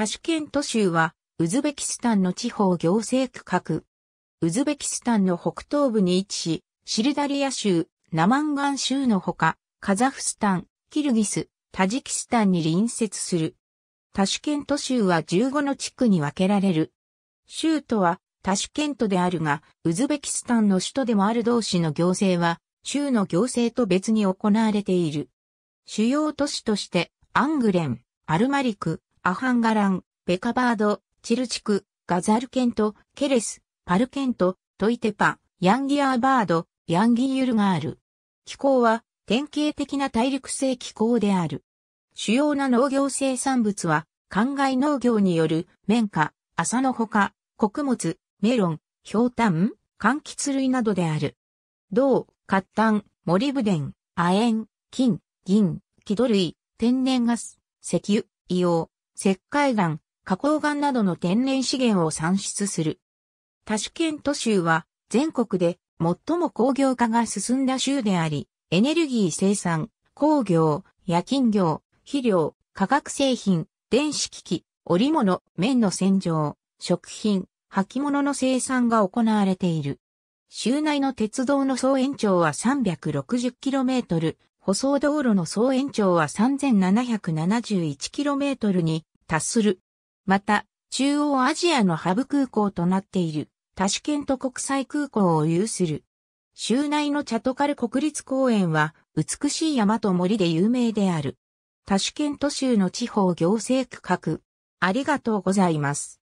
タシュケント州は、ウズベキスタンの地方行政区画。ウズベキスタンの北東部に位置し、シルダリア州、ナマンガン州のほか、カザフスタン、キルギス、タジキスタンに隣接する。タシュケント州は15の地区に分けられる。州都はタシュケントであるが、ウズベキスタンの首都でもある同市の行政は、州の行政と別に行われている。主要都市として、アングレン、アルマリク、アハンガラン、ベカバード、チルチク、ガザルケント、ケレス、パルケント、トイテパ、ヤンギアーバード、ヤンギユルガール。気候は典型的な大陸性気候である。主要な農業生産物は、灌漑農業による綿花、麻のほか、穀物、メロン、氷炭、柑橘類などである。銅、褐炭、モリブデン、亜鉛、金、銀、木土類、天然ガス、石油、硫黄、石灰岩、花崗岩などの天然資源を産出する。多種県都州は全国で最も工業化が進んだ州であり、エネルギー生産、工業、夜勤業、肥料、化学製品、電子機器、織物、綿の洗浄、食品、履物の生産が行われている。州内の鉄道の総延長は 360km、舗装道路の総延長は 3771km に達する。また、中央アジアのハブ空港となっている、タシケント国際空港を有する。州内のチャトカル国立公園は、美しい山と森で有名である。タシケント州の地方行政区画。ありがとうございます。